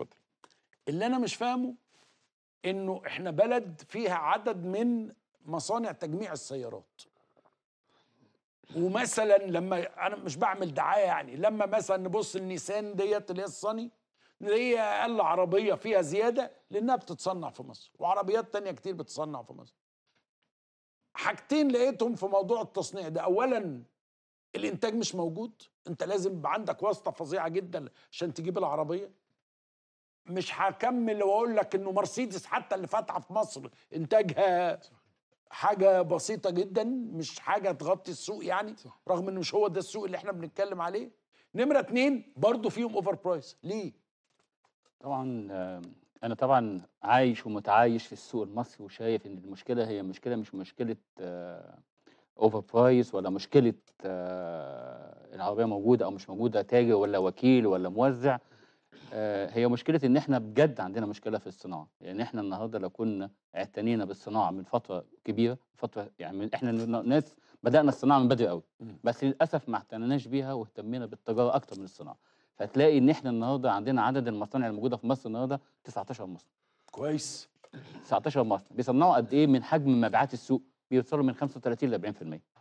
اتفضل اللي انا مش فاهمه انه احنا بلد فيها عدد من مصانع تجميع السيارات ومثلا لما انا مش بعمل دعايه يعني لما مثلا نبص النيسان ديت اللي هي الصني هي اقل عربيه فيها زياده لانها بتتصنع في مصر وعربيات تانية كتير بتتصنع في مصر حاجتين لقيتهم في موضوع التصنيع ده اولا الانتاج مش موجود انت لازم عندك واسطه فظيعه جدا عشان تجيب العربيه مش هكمل واقول لك انه مرسيدس حتى اللي فاتحه في مصر انتاجها حاجه بسيطه جدا مش حاجه تغطي السوق يعني صح. رغم انه مش هو ده السوق اللي احنا بنتكلم عليه نمره اتنين برضه فيهم اوفر برايس ليه طبعا آه، انا طبعا عايش ومتعايش في السوق المصري وشايف ان المشكله هي مشكله مش مشكله اوفر آه، برايس ولا مشكله آه، العربيه موجوده او مش موجوده تاجر ولا وكيل ولا موزع آه، هي مشكله ان احنا بجد عندنا مشكله في الصناعه يعني احنا النهارده لو كنا اعتنينا بالصناعه من فتره كبيره فتره يعني احنا ناس بدانا الصناعه من بدري قوي إمم. بس للاسف ما اعتنيناش بيها واهتمينا بالتجاره اكتر من الصناعه فهتلاقي ان احنا النهارده عندنا عدد المصانع الموجوده في مصر النهارده 19 مصنع كويس 19 مصنع بيصنعوا قد ايه من حجم مبيعات السوق بيوصلوا من 35 ل 40%